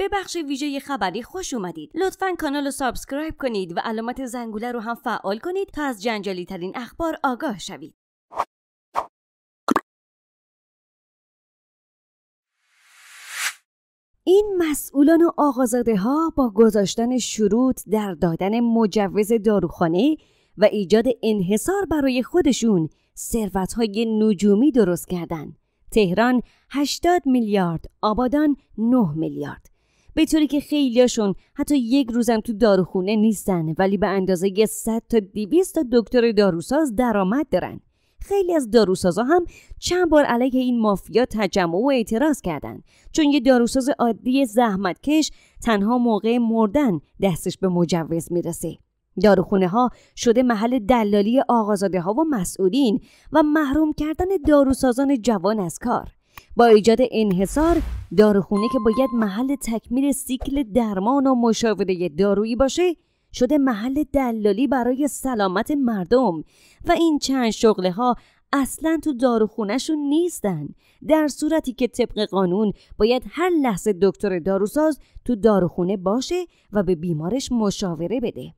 به بخش ویژه خبری خوش اومدید لطفا کانال رو سابسکرایب کنید و علامت زنگوله رو هم فعال کنید تا از جنجالی ترین اخبار آگاه شوید این مسئولان و آغازاده ها با گذاشتن شروط در دادن مجوز داروخانه و ایجاد انحصار برای خودشون ثروت های نجومی درست کردند. تهران 80 میلیارد، آبادان 9 میلیارد. به طوری که خیلیاشون حتی یک روزم تو داروخونه نیستن ولی به اندازه 100 تا 200 تا دکتر داروساز درآمد دارن خیلی از داروسازا هم چند بار علیه این مافیا تجمع و اعتراض کردند چون یه داروساز عادی زحمتکش تنها موقع مردن دستش به مجوز میرسه داروخونه ها شده محل دلالی آغازاده ها و مسئولین و محروم کردن داروسازان جوان از کار با ایجاد انحصار داروخونه که باید محل تکمیل سیکل درمان و مشاوره دارویی باشه شده محل دلالی برای سلامت مردم و این چند شغله ها اصلا تو داروخونهشون نیستن در صورتی که طبق قانون باید هر لحظه دکتر داروساز تو داروخونه باشه و به بیمارش مشاوره بده